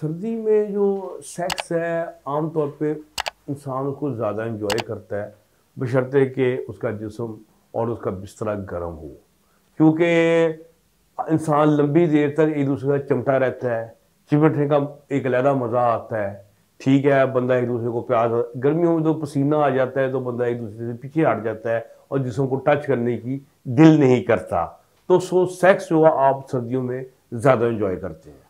सर्दी में जो सेक्स है आमतौर पे इंसान को ज़्यादा इंजॉय करता है बशर्ते कि उसका जिसम और उसका बिस्तरा गर्म हो क्योंकि इंसान लंबी देर तक एक दूसरे का चमटा रहता है चिमटने का एक अलहदा मज़ा आता है ठीक है बंदा एक दूसरे को प्यार गर्मियों में तो पसीना आ जाता है तो बंदा एक दूसरे से पीछे हट जाता है और जिसम को टच करने की दिल नहीं करता तो सो सेक्स जो है आप सर्दियों में ज़्यादा इंजॉय करते हैं